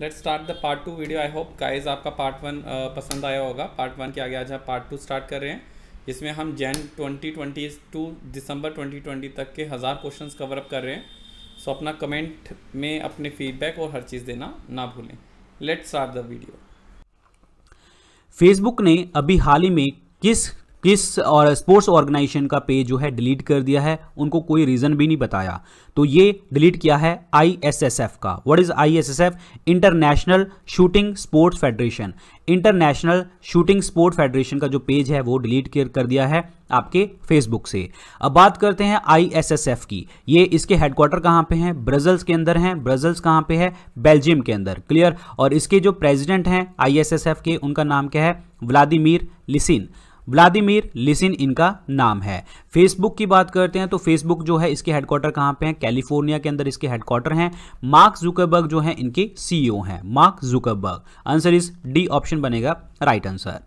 late start the part two video I hope guys आपका part one uh, पसंद आया होगा पार्ट वन के आगे आज हम पार्ट टू स्टार्ट कर रहे हैं जिसमें हम Jan twenty twenty to December twenty twenty तक के हज़ार क्वेश्चन कवरअप कर रहे हैं सो so, अपना कमेंट में अपने फीडबैक और हर चीज़ देना ना भूलें let start the video Facebook ने अभी हाल ही में किस किस और स्पोर्ट्स ऑर्गेनाइजेशन का पेज जो है डिलीट कर दिया है उनको कोई रीज़न भी नहीं बताया तो ये डिलीट किया है आईएसएसएफ का what is ISSF international shooting sports federation international shooting sport federation का जो पेज है वो डिलीट कर दिया है आपके फेसबुक से अब बात करते हैं आईएसएसएफ की ये इसके हेडक्वार्टर कहाँ पे हैं ब्रजल्स के अंदर हैं ब्रजल्स कहाँ पे है बेल्जियम के अंदर क्लियर और इसके जो प्रेसिडेंट हैं आईएसएसएफ के उनका नाम क्या है व्लादिमीर लिसिन व्लादिमीर लिसिन इनका नाम है फेसबुक की बात करते हैं तो फेसबुक जो है इसके हेडक्वार्टर कहां पे हैं कैलिफोर्निया के अंदर इसके हेडक्वार्टर हैं मार्क जुकरबर्ग जो है इनके सीईओ हैं Mark Zuckerberg answer is D option बनेगा right answer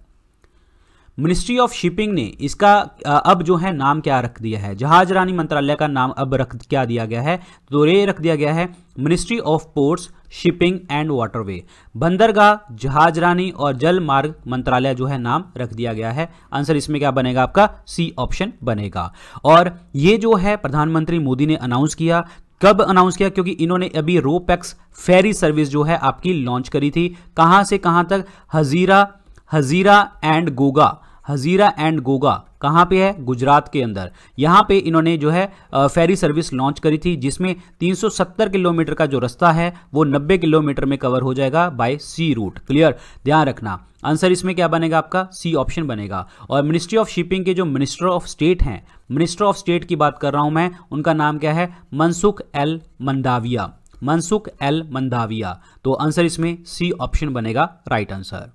ministry of shipping ने इसका अब जो है नाम क्या रख दिया है जहाज रानी मंत्रालय का नाम अब रख क्या दिया गया है तो ये रख दिया गया है ministry of ports shipping and waterway बंदरगाह जहाज रानी और जल मार्ग मंत्रालय जो है नाम रख दिया गया है आंसर इसमें क्या बनेगा आपका सी ऑप्शन बनेगा और ये जो है प्रधानमंत्री मोदी ने अनाउंस किया कब अनाउंस किया क्योंकि इन्होंने अभी रोपैक्स फेरी सर्विस जो है आपकी लॉन्च करी थी कहां से कहां तक हजीरा हजीरा एंड गोगा हजीरा एंड गोगा कहाँ पे है गुजरात के अंदर यहाँ पे इन्होंने जो है फेरी सर्विस लॉन्च करी थी जिसमें 370 किलोमीटर का जो रास्ता है वो 90 किलोमीटर में कवर हो जाएगा बाय सी रूट क्लियर ध्यान रखना आंसर इसमें क्या बनेगा आपका सी ऑप्शन बनेगा और मिनिस्ट्री ऑफ शिपिंग के जो मिनिस्टर ऑफ स्टेट हैं मिनिस्टर ऑफ स्टेट की बात कर रहा हूँ मैं उनका नाम क्या है मनसुख एल मंदाविया मनसुख एल मंदाविया तो आंसर इसमें सी ऑप्शन बनेगा राइट आंसर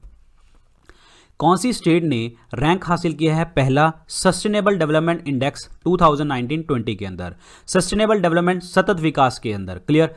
कौन सी स्टेट ने रैंक हासिल किया है पहला सस्टेनेबल डेवलपमेंट इंडेक्स 2019-20 के अंदर सस्टेनेबल डेवलपमेंट सतत विकास के अंदर क्लियर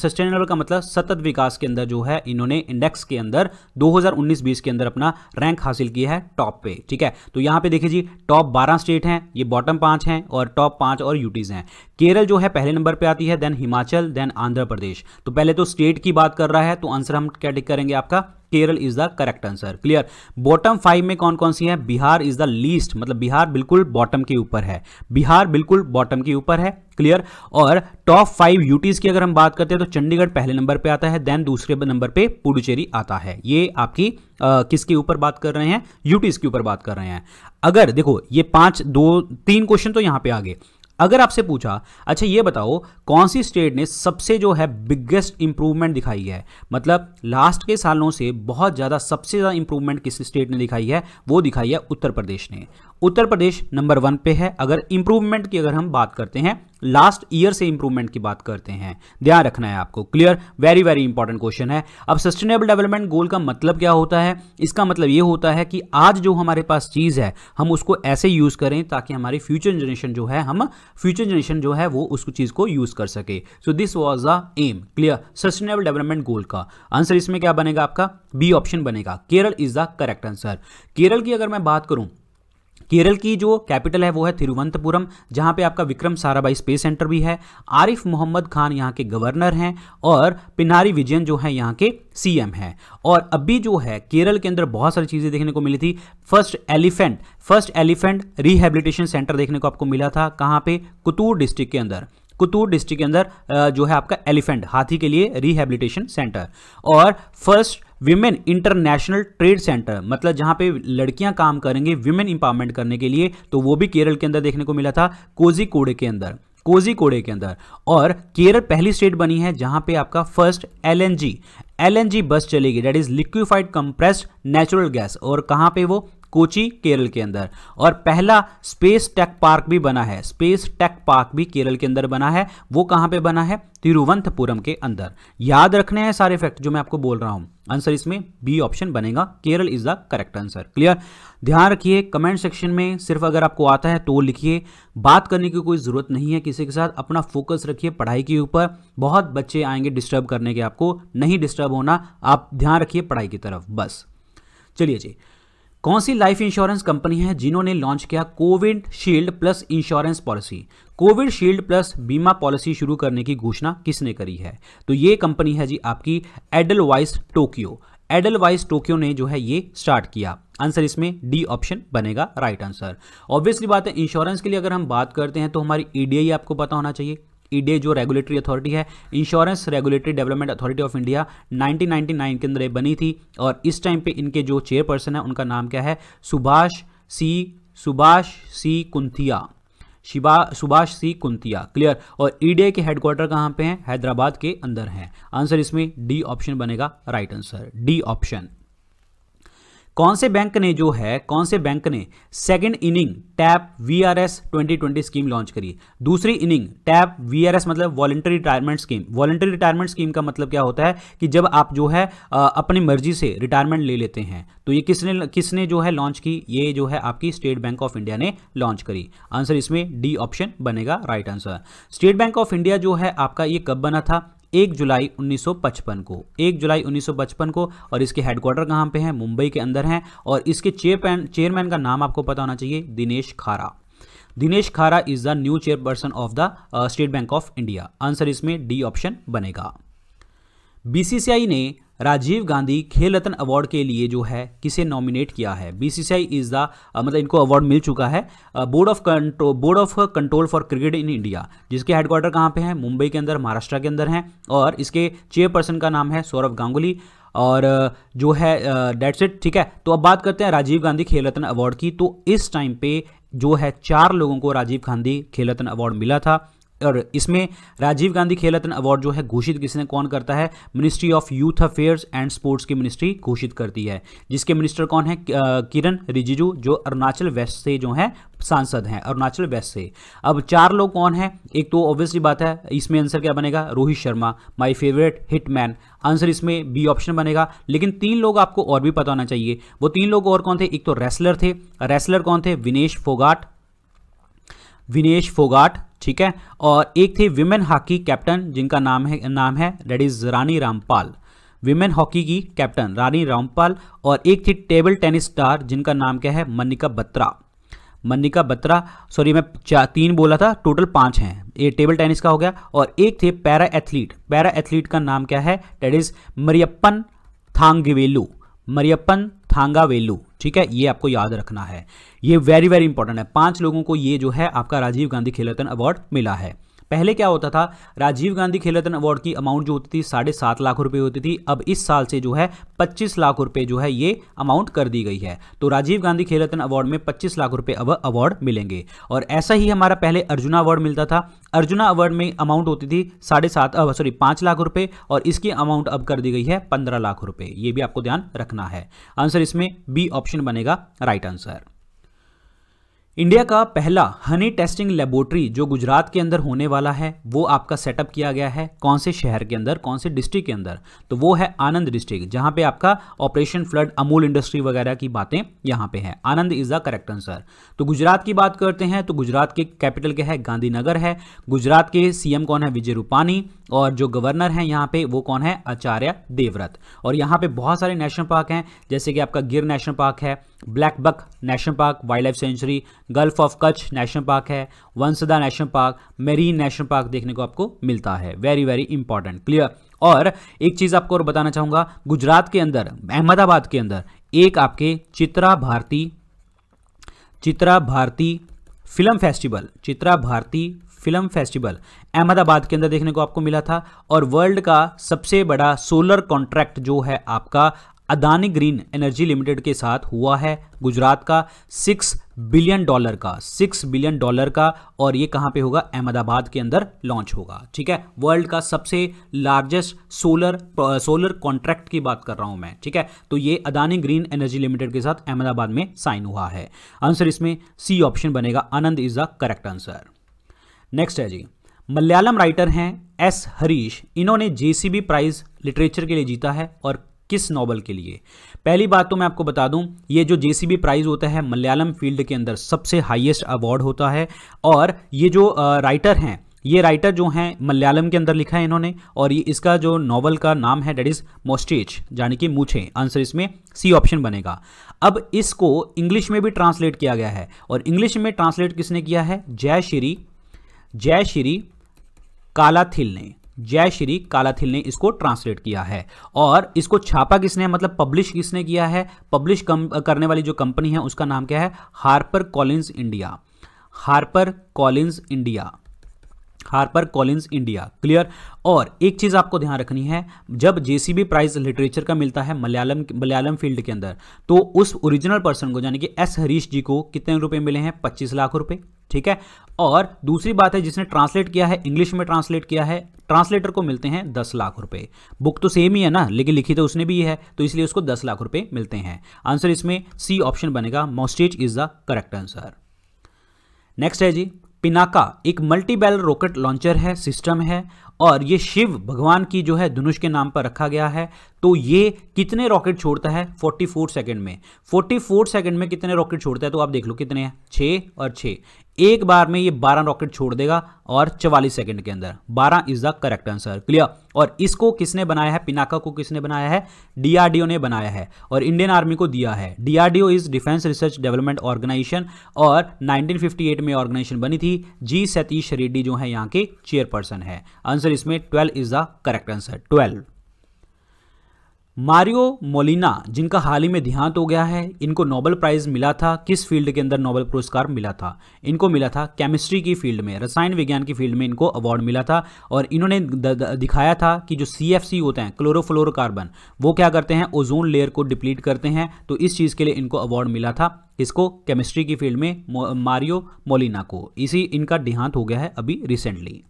सस्टेनेबल का मतलब सतत विकास के अंदर जो है इन्होंने इंडेक्स के अंदर 2019-20 के अंदर अपना रैंक हासिल किया है टॉप पे ठीक है तो यहां पे देखिए जी टॉप बारह स्टेट हैं ये बॉटम पांच हैं और टॉप पांच और यूटीज हैं केरल जो है पहले नंबर पे आती है देन हिमाचल देन आंध्र प्रदेश तो पहले तो स्टेट की बात कर रहा है तो आंसर हम क्या करेंगे आपका Kerala is the correct answer clear bottom five में कौन कौन सी है बिहार इज द लीस्ट मतलब बिहार बिल्कुल बॉटम के ऊपर है बिहार बिल्कुल बॉटम के ऊपर है क्लियर और टॉप फाइव यूटीज की अगर हम बात करते हैं तो चंडीगढ़ पहले नंबर पे आता है देन दूसरे नंबर पे पुडुचेरी आता है ये आपकी किसके ऊपर बात कर रहे हैं यूटीज के ऊपर बात कर रहे हैं अगर देखो ये पांच दो तीन क्वेश्चन तो यहां पे आ गए अगर आपसे पूछा अच्छा ये बताओ कौन सी स्टेट ने सबसे जो है बिगेस्ट इंप्रूवमेंट दिखाई है मतलब लास्ट के सालों से बहुत ज़्यादा सबसे ज़्यादा इंप्रूवमेंट किस स्टेट ने दिखाई है वो दिखाई है उत्तर प्रदेश ने उत्तर प्रदेश नंबर वन पे है अगर इंप्रूवमेंट की अगर हम बात करते हैं लास्ट ईयर से इंप्रूवमेंट की बात करते हैं ध्यान रखना है आपको clear very very important question है अब सस्टेनेबल डेवलपमेंट गोल का मतलब क्या होता है इसका मतलब ये होता है कि आज जो हमारे पास चीज़ है हम उसको ऐसे यूज़ करें ताकि हमारी फ्यूचर जनरेशन जो है हम फ्यूचर जनरेशन जो है वो उस चीज़ को यूज़ कर सके so this was the aim clear sustainable development goal का आंसर इसमें क्या बनेगा आपका बी ऑप्शन बनेगा Kerala is the correct answer Kerala की अगर मैं बात करूं केरल की जो कैपिटल है वो है थिरुवंतपुरम जहाँ पे आपका विक्रम साराभाई स्पेस सेंटर भी है आरिफ मोहम्मद खान यहाँ के गवर्नर हैं और पिनारी विजयन जो है यहाँ के सीएम हैं और अभी जो है केरल के अंदर बहुत सारी चीज़ें देखने को मिली थी first elephant first elephant rehabilitation centre देखने को आपको मिला था कहाँ पर कुतूर डिस्ट्रिक्ट के अंदर कुतूर डिस्ट्रिक्ट के अंदर जो है आपका एलिफेंट हाथी के लिए रिहेबिलिटेशन सेंटर और first women international trade centre मतलब जहां पे लड़कियां काम करेंगे विमेन इंपावरमेंट करने के लिए तो वो भी केरल के अंदर देखने को मिला था कोजी कोडे के अंदर कोजी कोडे के अंदर और केरल पहली स्टेट बनी है जहां पे आपका फर्स्ट एलएनजी एलएनजी बस चलेगी that is liquefied compressed natural gas और कहां पे वो कोची केरल के अंदर और पहला स्पेस टेक पार्क भी बना है स्पेस टेक पार्क भी केरल के अंदर बना है वो कहां पे बना है तिरुवंतपुरम के अंदर याद रखने हैं सारे फैक्ट जो मैं आपको बोल रहा हूं आंसर इसमें बी ऑप्शन बनेगा Kerala is the correct answer clear ध्यान रखिए कमेंट सेक्शन में सिर्फ अगर आपको आता है तो लिखिए बात करने की कोई ज़रूरत नहीं है किसी के साथ अपना फोकस रखिए पढ़ाई के ऊपर बहुत बच्चे आएंगे डिस्टर्ब करने के आपको नहीं डिस्टर्ब होना आप ध्यान रखिए पढ़ाई की तरफ बस चलिए जी कौन सी लाइफ इंश्योरेंस कंपनी है जिन्होंने लॉन्च किया Covid shield plus insurance policy Covid shield plus बीमा पॉलिसी शुरू करने की घोषणा किसने करी है तो ये कंपनी है जी आपकी Edelweiss Tokio Edelweiss Tokio ने जो है ये स्टार्ट किया आंसर इसमें डी ऑप्शन बनेगा राइट आंसर ऑब्वियसली बात है इंश्योरेंस के लिए अगर हम बात करते हैं तो हमारी ईडीआई e आपको पता होना चाहिए ईडे e जो रेगुलेटरी अथॉरिटी है insurance regulatory development authority of India 1999 के अंदर ये बनी थी और इस टाइम पे इनके जो चेयरपर्सन है उनका नाम क्या है सुभाष सी सुभाष सी कुंथिया शिबा सुभाष सी कुंतिया क्लियर और ईडीआई e के हेडक्वार्टर कहाँ पे हैं हैदराबाद के अंदर हैं आंसर इसमें डी ऑप्शन बनेगा राइट आंसर डी ऑप्शन कौन से बैंक ने जो है कौन से बैंक ने second inning tap VRS 2020 scheme launch करी दूसरी इनिंग टैप वीआरएस मतलब voluntary retirement scheme voluntary retirement scheme का मतलब क्या होता है कि जब आप जो है अपनी मर्जी से रिटायरमेंट ले लेते हैं तो ये किसने किसने जो है लॉन्च की ये जो है आपकी स्टेट बैंक ऑफ इंडिया ने लॉन्च करी आंसर इसमें डी ऑप्शन बनेगा right answer State Bank of India जो है आपका ये कब बना था एक जुलाई 1955 को एक जुलाई 1955 को और इसके हेडक्वार्टर कहाँ पे हैं मुंबई के अंदर हैं और इसके चेयरमैन चेयरमैन का नाम आपको पता होना चाहिए Dinesh Khara Dinesh Khara is the new chairperson of the State Bank of India answer इसमें डी ऑप्शन बनेगा बीसीसीआई ने राजीव गांधी खेल रत्न अवार्ड के लिए जो है किसे नॉमिनेट किया है बीसीसीआई इज द मतलब इनको अवार्ड मिल चुका है board of control board of control for cricket in India जिसके हेडक्वार्टर कहाँ पे हैं मुंबई के अंदर महाराष्ट्र के अंदर हैं और इसके चेयरपर्सन का नाम है सौरभ गांगुली और जो है डेट्स इट ठीक है तो अब बात करते हैं राजीव गांधी खेल रत्न अवार्ड की तो इस टाइम पे जो है चार लोगों को राजीव गांधी खेल रत्न अवार्ड मिला था और इसमें राजीव गांधी खेल रत्न अवार्ड जो है घोषित किसने कौन करता है ministry of youth affairs and sports की मिनिस्ट्री घोषित करती है जिसके मिनिस्टर कौन है किरण रिजिजू जो अरुणाचल वेस्ट से जो है सांसद हैं अरुणाचल वेस्ट से अब चार लोग कौन हैं एक तो ऑब्वियसली बात है इसमें आंसर क्या बनेगा Rohit Sharma my favourite hitman answer इसमें बी ऑप्शन बनेगा लेकिन तीन लोग आपको और भी पता होना चाहिए वो तीन लोग और कौन थे एक तो रेसलर थे रेसलर कौन थे विनेश फोगाट विनेश फोगाट ठीक है और एक थे विमेन हॉकी कैप्टन जिनका नाम है नाम है that is Rani Rampal women hockey की कैप्टन रानी रामपाल और एक थी टेबल टेनिस स्टार जिनका नाम क्या है मनिका बत्रा मनिका बत्रा सॉरी मैं चार तीन बोला था टोटल पांच हैं ये टेबल टेनिस का हो गया और एक थे पैरा एथलीट पैरा एथलीट का नाम क्या है डेट इज मरियप्पन थांगवेलू मरियप्पन वेलू ठीक है ये आपको याद रखना है ये वेरी वेरी इंपॉर्टेंट है पांच लोगों को ये जो है आपका राजीव गांधी खेलरत्न अवार्ड मिला है पहले क्या होता था राजीव गांधी खेल रत्न अवार्ड की अमाउंट जो होती थी साढ़े सात लाख रुपये होती थी अब इस साल से जो है पच्चीस लाख रुपये जो है ये अमाउंट कर दी गई है तो राजीव गांधी खेल रत्न अवार्ड में पच्चीस लाख रुपये अब अवार्ड मिलेंगे और ऐसा ही हमारा पहले अर्जुना अवार्ड मिलता था अर्जुना अवार्ड में अमाउंट होती थी साढ़े सात सॉरी पाँच लाख रुपये और इसकी अमाउंट अब कर दी गई है पंद्रह लाख रुपये ये भी आपको ध्यान रखना है आंसर इसमें बी ऑप्शन बनेगा राइट आंसर इंडिया का पहला हनी टेस्टिंग लेबोरेटरी जो गुजरात के अंदर होने वाला है वो आपका सेटअप किया गया है कौन से शहर के अंदर कौन से डिस्ट्रिक्ट के अंदर तो वो है आनंद डिस्ट्रिक्ट जहां पे आपका ऑपरेशन फ्लड अमूल इंडस्ट्री वगैरह की बातें यहां पे है Anand is the correct answer तो गुजरात की बात करते हैं तो गुजरात के कैपिटल क्या है गांधीनगर है गुजरात के सीएम कौन है विजय रूपानी और जो गवर्नर है यहाँ पे वो कौन है आचार्य देवव्रत और यहाँ पे बहुत सारे नेशनल पार्क हैं जैसे कि आपका गिर नेशनल पार्क है black buck national park wildlife sanctuary gulf of Kutch national park है Vansda national park marine national park देखने को आपको मिलता है वेरी वेरी इंपॉर्टेंट क्लियर और एक चीज़ आपको और बताना चाहूंगा गुजरात के अंदर अहमदाबाद के अंदर एक आपके Chitra Bharati Chitra Bharati film festival Chitra Bharati film festival Ahmedabad के अंदर देखने को आपको मिला था और वर्ल्ड का सबसे बड़ा सोलर कॉन्ट्रैक्ट जो है आपका अदानी ग्रीन एनर्जी लिमिटेड के साथ हुआ है गुजरात का सिक्स बिलियन डॉलर का सिक्स बिलियन डॉलर का और ये कहाँ पे होगा अहमदाबाद के अंदर लॉन्च होगा ठीक है वर्ल्ड का सबसे लार्जेस्ट सोलर सोलर कॉन्ट्रैक्ट की बात कर रहा हूँ मैं ठीक है तो ये अदानी ग्रीन एनर्जी लिमिटेड के साथ अहमदाबाद में साइन हुआ है आंसर इसमें सी ऑप्शन बनेगा Anand is the correct answer next है जी मलयालम राइटर हैं एस हरीश इन्होंने जेसीबी प्राइज लिटरेचर के लिए जीता है और किस नॉवल के लिए पहली बात तो मैं आपको बता दूं ये जो जेसीबी प्राइज़ होता है मलयालम फील्ड के अंदर सबसे हाईएस्ट अवार्ड होता है और ये जो राइटर हैं ये राइटर जो हैं मलयालम के अंदर लिखा है इन्होंने और ये इसका जो नॉवल का नाम है डेट इज़ मोस्टेज यानी कि मूछे आंसर इसमें सी ऑप्शन बनेगा अब इसको इंग्लिश में भी ट्रांसलेट किया गया है और इंग्लिश में ट्रांसलेट किसने किया है जय श्री जय श्री कालाथिल ने जय श्री कालाथिल ने इसको ट्रांसलेट किया है और इसको छापा किसने मतलब पब्लिश किसने किया है पब्लिश करने वाली जो कंपनी है उसका नाम क्या है Harper Collins India Harper Collins India Harper Collins India clear और एक चीज़ आपको ध्यान रखनी है जब जेसीबी प्राइज लिटरेचर का मिलता है मलयालम मलयालम फील्ड के अंदर तो उस ओरिजिनल पर्सन को यानी कि एस हरीश जी को कितने रुपए मिले हैं पच्चीस लाख रुपए ठीक है और दूसरी बात है जिसने ट्रांसलेट किया है इंग्लिश में ट्रांसलेट किया है ट्रांसलेटर को मिलते हैं दस लाख रुपए बुक तो सेम ही है ना लेकिन लिखी तो उसने भी है तो इसलिए उसको दस लाख रुपए मिलते हैं आंसर इसमें सी ऑप्शन बनेगा moustache is the correct answer next है जी पिनाका एक मल्टी बैल रॉकेट लॉन्चर है सिस्टम है और ये शिव भगवान की जो है धनुष के नाम पर रखा गया है तो ये कितने रॉकेट छोड़ता है 44 सेकंड में 44 सेकेंड में कितने रॉकेट छोड़ता है तो आप देख लो कितने हैं छः और छः एक बार में ये 12 रॉकेट छोड़ देगा और 44 सेकंड के अंदर 12 is the correct answer clear और इसको किसने बनाया है पिनाका को किसने बनाया है डीआरडीओ ने बनाया है और इंडियन आर्मी को दिया है DRDO is defence research development organisation और 1958 में ऑर्गेनाइजेशन बनी थी जी सतीश रेड्डी जो है यहाँ के चेयरपर्सन है आंसर आंसर इसमें twelve is the correct answer twelve Mario Molina जिनका हाल ही में देहांत हो गया है इनको नोबेल प्राइज मिला था किस फील्ड के अंदर नोबेल पुरस्कार मिला था इनको मिला था केमिस्ट्री की फील्ड में रसायन विज्ञान की फील्ड में इनको अवार्ड मिला था और इन्होंने द, द, दिखाया था कि जो सी होते हैं क्लोरोफ्लोरोकार्बन वो क्या करते हैं ओजोन लेयर को डिप्लीट करते हैं तो इस चीज़ के लिए इनको अवार्ड मिला था इसको केमिस्ट्री की फील्ड में मारियो मोलिना को इसी इनका देहांत हो गया है अभी रिसेंटली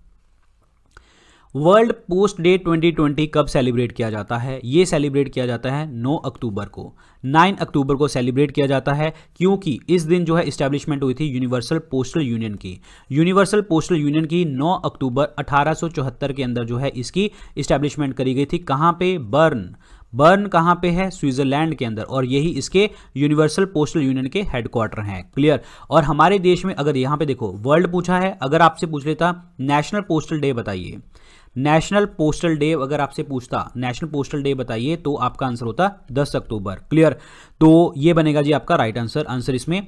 वर्ल्ड पोस्ट डे 2020 कब सेलिब्रेट किया जाता है ये सेलिब्रेट किया जाता है 9 अक्टूबर को 9 अक्टूबर को सेलिब्रेट किया जाता है क्योंकि इस दिन जो है इस्टेब्लिशमेंट हुई थी यूनिवर्सल पोस्टल यूनियन की यूनिवर्सल पोस्टल यूनियन की 9 अक्टूबर 1874 के अंदर जो है इसकी इस्टेब्लिशमेंट करी गई थी कहाँ पे बर्न बर्न कहाँ पे है स्विट्जरलैंड के अंदर और यही इसके यूनिवर्सल पोस्टल यूनियन के हेडक्वार्टर हैं क्लियर और हमारे देश में अगर यहाँ पे देखो वर्ल्ड पूछा है अगर आपसे पूछ लेता नेशनल पोस्टल डे बताइए नेशनल पोस्टल डे अगर आपसे पूछता नेशनल पोस्टल डे बताइए तो आपका आंसर होता दस अक्टूबर क्लियर तो ये बनेगा जी आपका राइट आंसर आंसर इसमें आ,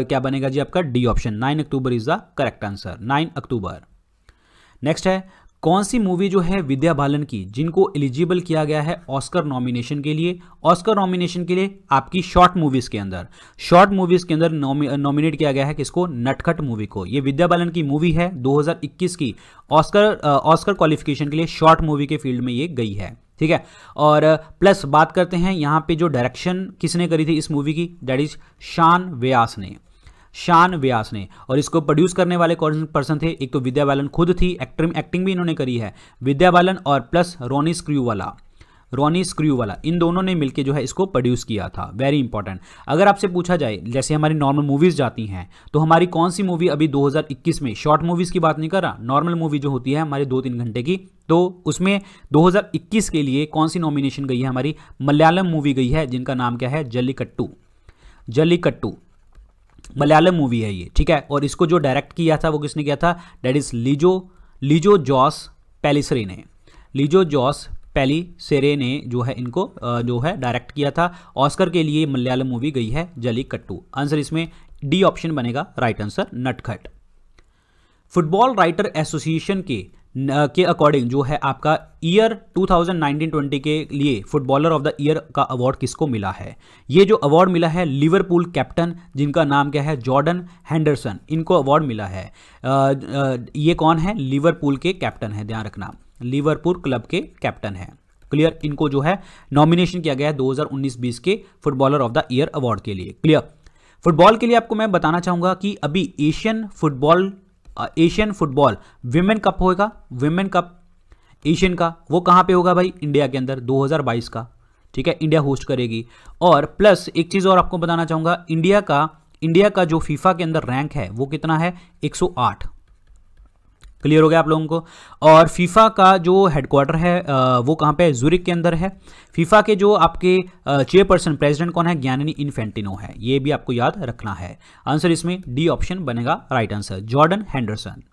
क्या बनेगा जी आपका D option nine October is the correct answer nine October next है कौन सी मूवी जो है विद्या बालन की जिनको एलिजिबल किया गया है ऑस्कर नॉमिनेशन के लिए ऑस्कर नॉमिनेशन के लिए आपकी शॉर्ट मूवीज के अंदर शॉर्ट मूवीज के अंदर नॉमिनेट किया गया है किसको नटखट मूवी को ये विद्या बालन की मूवी है 2021 की ऑस्कर ऑस्कर क्वालिफिकेशन के लिए शॉर्ट मूवी के फील्ड में ये गई है ठीक है और प्लस बात करते हैं यहाँ पे जो डायरेक्शन किसने करी थी इस मूवी की दैट इज शान व्यास ने शान व्यास ने और इसको प्रोड्यूस करने वाले कौन पर्सन थे एक तो विद्या बालन खुद थी एक्टिंग एक्टिंग भी इन्होंने करी है विद्या बालन और प्लस रोनी स्क्रू वाला रोनी स्क्रू वाला इन दोनों ने मिलकर जो है इसको प्रोड्यूस किया था वेरी इंपॉर्टेंट अगर आपसे पूछा जाए जैसे हमारी नॉर्मल मूवीज जाती हैं तो हमारी कौन सी मूवी अभी 2021 में शॉर्ट मूवीज की बात नहीं कर रहा नॉर्मल मूवी जो होती है हमारे दो तीन घंटे की तो उसमें 2021 के लिए कौन सी नॉमिनेशन गई है हमारी मलयालम मूवी गई है जिनका नाम क्या है जलीकट्टू जलीकट्टू मलयालम मूवी है ये ठीक है और इसको जो डायरेक्ट किया था वो किसने किया था डेट इज़ लीजो लीजो जॉस पेलिसरे ने लीजो जॉस पहली सेरे ने जो है इनको जो है डायरेक्ट किया था ऑस्कर के लिए मलयालम मूवी गई है जली कट्टू आंसर इसमें डी ऑप्शन बनेगा राइट आंसर नटखट फुटबॉल राइटर एसोसिएशन के के अकॉर्डिंग जो है आपका ईयर 2019-20 के लिए फुटबॉलर ऑफ द ईयर का अवार्ड किसको मिला है ये जो अवार्ड मिला है लिवरपूल कैप्टन जिनका नाम क्या है जॉर्डन हैंडरसन इनको अवार्ड मिला है ये कौन है लिवरपूल के कैप्टन है ध्यान रखना लिवरपूल क्लब के कैप्टन है क्लियर इनको जो है नॉमिनेशन किया गया है दो हजार के footballer of the year award के लिए क्लियर फुटबॉल के लिए आपको मैं बताना चाहूंगा कि अभी Asian football Asian football women cup होगा विमेन कप एशियन का वो कहाँ पे होगा भाई इंडिया के अंदर 2022 का ठीक है इंडिया होस्ट करेगी और प्लस एक चीज़ और आपको बताना चाहूँगा इंडिया का इंडिया का जो फीफा के अंदर रैंक है वो कितना है 108 क्लियर हो गया आप लोगों को और फीफा का जो हेडक्वार्टर है वो कहाँ पे है जूरिक के अंदर है फीफा के जो आपके चेयरपर्सन प्रेसिडेंट कौन है ज्ञानी इन्फेंटिनो है ये भी आपको याद रखना है आंसर इसमें डी ऑप्शन बनेगा राइट आंसर जॉर्डन हैंडरसन